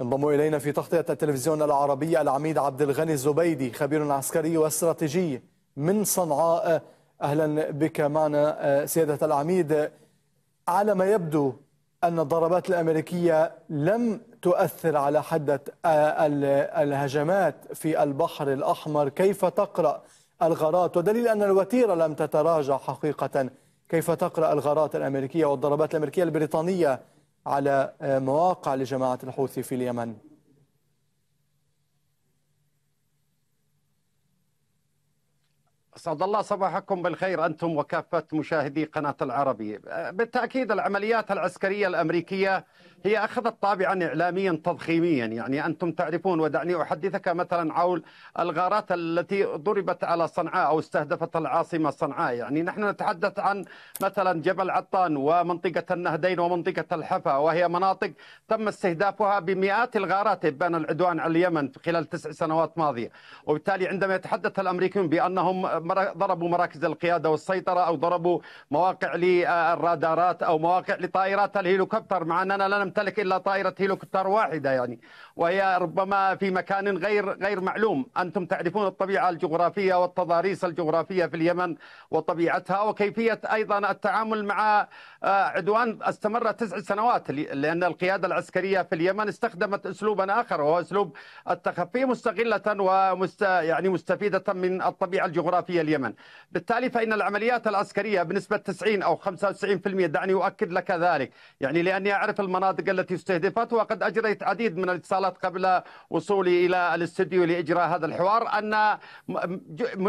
انضم إلينا في تغطية التلفزيون العربي العميد عبد الغني الزبيدي خبير عسكري واستراتيجي من صنعاء أهلا بك معنا آه، سيادة العميد على ما يبدو أن الضربات الأمريكية لم تؤثر على حدة آه، الهجمات في البحر الأحمر كيف تقرأ الغارات ودليل أن الوتيرة لم تتراجع حقيقة كيف تقرأ الغارات الأمريكية والضربات الأمريكية البريطانية على آه، مواقع لجماعة الحوثي في اليمن اسعد الله صباحكم بالخير انتم وكافه مشاهدي قناه العربي. أه، بالتاكيد العمليات العسكريه الامريكيه هي اخذت طابعا اعلاميا تضخيميا، يعني انتم تعرفون ودعني احدثك مثلا حول الغارات التي ضربت على صنعاء او استهدفت العاصمه صنعاء، يعني نحن نتحدث عن مثلا جبل عطان ومنطقه النهدين ومنطقه الحفا وهي مناطق تم استهدافها بمئات الغارات ابان العدوان على اليمن خلال تسع سنوات ماضيه، وبالتالي عندما يتحدث الامريكيون بانهم ضربوا مراكز القياده والسيطره او ضربوا مواقع للرادارات او مواقع لطائرات الهليكوبتر مع اننا لا نمتلك الا طائره هليكوبتر واحده يعني وهي ربما في مكان غير غير معلوم انتم تعرفون الطبيعه الجغرافيه والتضاريس الجغرافيه في اليمن وطبيعتها وكيفيه ايضا التعامل مع آه، عدوان استمر تسع سنوات لان القياده العسكريه في اليمن استخدمت اسلوبا اخر وهو اسلوب التخفي مستغله ومست يعني مستفيده من الطبيعه الجغرافيه في اليمن بالتالي فإن العمليات العسكرية بنسبة 90 أو 95% دعني أؤكد لك ذلك يعني لأني أعرف المناطق التي استهدفت وقد أجريت عديد من الاتصالات قبل وصولي إلى الاستديو لإجراء هذا الحوار أن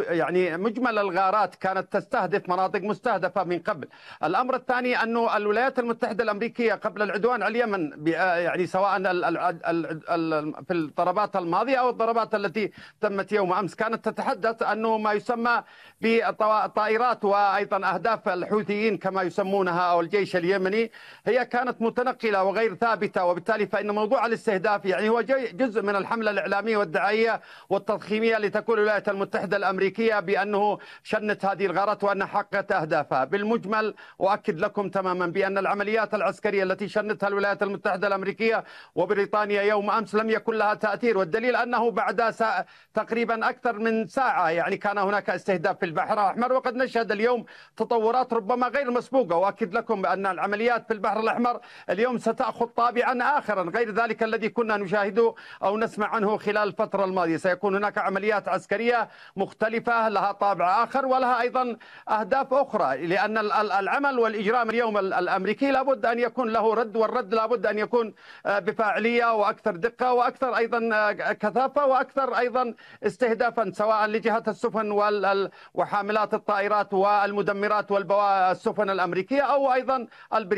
يعني مجمل الغارات كانت تستهدف مناطق مستهدفة من قبل الأمر الثاني أن الولايات المتحدة الأمريكية قبل العدوان على اليمن يعني سواء في الضربات الماضية أو الضربات التي تمت يوم أمس كانت تتحدث أنه ما يسمى بالطائرات وايضا اهداف الحوثيين كما يسمونها او الجيش اليمني هي كانت متنقله وغير ثابته وبالتالي فان موضوع الاستهداف يعني هو جزء من الحمله الاعلاميه والدعائيه والتضخيميه لتقول الولايات المتحده الامريكيه بانه شنت هذه الغارات وانها حققت اهدافها بالمجمل اؤكد لكم تماما بان العمليات العسكريه التي شنتها الولايات المتحده الامريكيه وبريطانيا يوم امس لم يكن لها تاثير والدليل انه بعد تقريبا اكثر من ساعه يعني كان هناك الاستهداف في البحر الأحمر وقد نشهد اليوم تطورات ربما غير مسبوقة وأكد لكم أن العمليات في البحر الأحمر اليوم ستأخذ طابعا آخرا غير ذلك الذي كنا نشاهده أو نسمع عنه خلال الفترة الماضية سيكون هناك عمليات عسكرية مختلفة لها طابع آخر ولها أيضا أهداف أخرى لأن العمل والإجرام اليوم الأمريكي لابد أن يكون له رد والرد لابد أن يكون آه، بفاعلية وأكثر دقة وأكثر أيضا آه، كثافة وأكثر أيضا استهدافا سواء لجهة السفن وال وحاملات الطائرات والمدمرات والسفن الأمريكية أو أيضا البريطانية